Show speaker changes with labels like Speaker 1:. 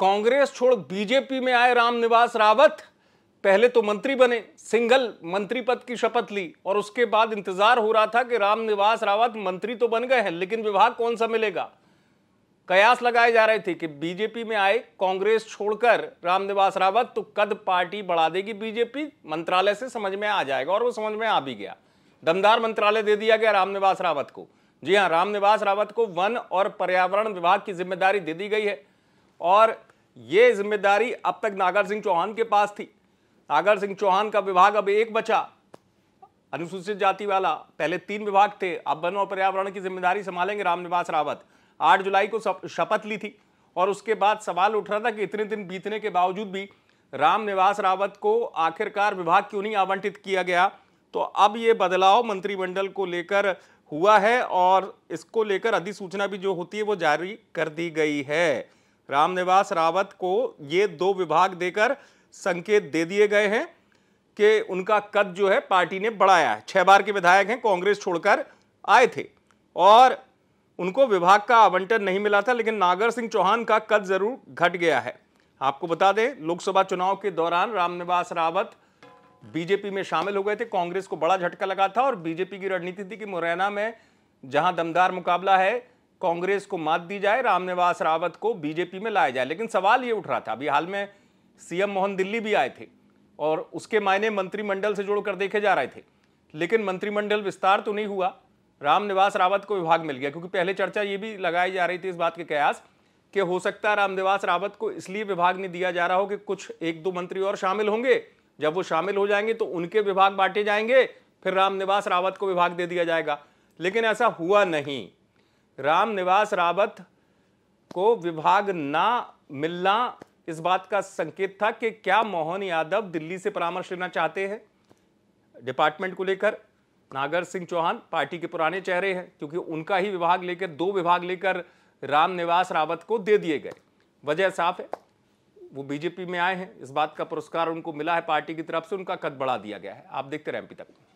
Speaker 1: कांग्रेस छोड़ बीजेपी में आए रामनिवास रावत पहले तो मंत्री बने सिंगल मंत्री पद की शपथ ली और उसके बाद इंतजार हो रहा था कि रामनिवास रावत मंत्री तो बन गए हैं लेकिन विभाग कौन सा मिलेगा कयास लगाए जा रहे थे कि बीजेपी में आए कांग्रेस छोड़कर रामनिवास रावत तो कद पार्टी बढ़ा देगी बीजेपी मंत्रालय से समझ में आ जाएगा और वो समझ में आ भी गया दमदार मंत्रालय दे दिया गया रामनिवास रावत को जी हाँ रामनिवास रावत को वन और पर्यावरण विभाग की जिम्मेदारी दे दी गई है और ये जिम्मेदारी अब तक नागर सिंह चौहान के पास थी नागर सिंह चौहान का विभाग अब एक बचा अनुसूचित जाति वाला पहले तीन विभाग थे अब वन और पर्यावरण की जिम्मेदारी संभालेंगे रामनिवास रावत आठ जुलाई को शपथ ली थी और उसके बाद सवाल उठ रहा था कि इतने दिन बीतने के बावजूद भी रामनिवास रावत को आखिरकार विभाग क्यों नहीं आवंटित किया गया तो अब ये बदलाव मंत्रिमंडल को लेकर हुआ है और इसको लेकर अधिसूचना भी जो होती है वो जारी कर दी गई है रामनिवास रावत को ये दो विभाग देकर संकेत दे दिए गए हैं कि उनका कद जो है पार्टी ने बढ़ाया है छह बार के विधायक हैं कांग्रेस छोड़कर आए थे और उनको विभाग का आवंटन नहीं मिला था लेकिन नागर सिंह चौहान का कद जरूर घट गया है आपको बता दें लोकसभा चुनाव के दौरान रामनिवास रावत बीजेपी में शामिल हो गए थे कांग्रेस को बड़ा झटका लगा था और बीजेपी की रणनीति थी कि मुरैना में जहां दमदार मुकाबला है कांग्रेस को मात दी जाए रामनिवास रावत को बीजेपी में लाया जाए लेकिन सवाल ये उठ रहा था अभी हाल में सीएम मोहन दिल्ली भी आए थे और उसके मायने मंत्रिमंडल से जोड़कर देखे जा रहे थे लेकिन मंत्रिमंडल विस्तार तो नहीं हुआ रामनिवास रावत को विभाग मिल गया क्योंकि पहले चर्चा ये भी लगाई जा रही थी इस बात के कयास कि हो सकता है रामनिवास रावत को इसलिए विभाग नहीं दिया जा रहा हो कि कुछ एक दो मंत्री और शामिल होंगे जब वो शामिल हो जाएंगे तो उनके विभाग बांटे जाएंगे फिर रामनिवास रावत को विभाग दे दिया जाएगा लेकिन ऐसा हुआ नहीं राम निवास रावत को विभाग ना मिलना इस बात का संकेत था कि क्या मोहन यादव दिल्ली से परामर्श लेना चाहते हैं डिपार्टमेंट को लेकर नागर सिंह चौहान पार्टी के पुराने चेहरे हैं क्योंकि उनका ही विभाग लेकर दो विभाग लेकर राम निवास रावत को दे दिए गए वजह साफ है वो बीजेपी में आए हैं इस बात का पुरस्कार उनको मिला है पार्टी की तरफ से उनका कद बढ़ा दिया गया है आप देखते रहे एमपी तक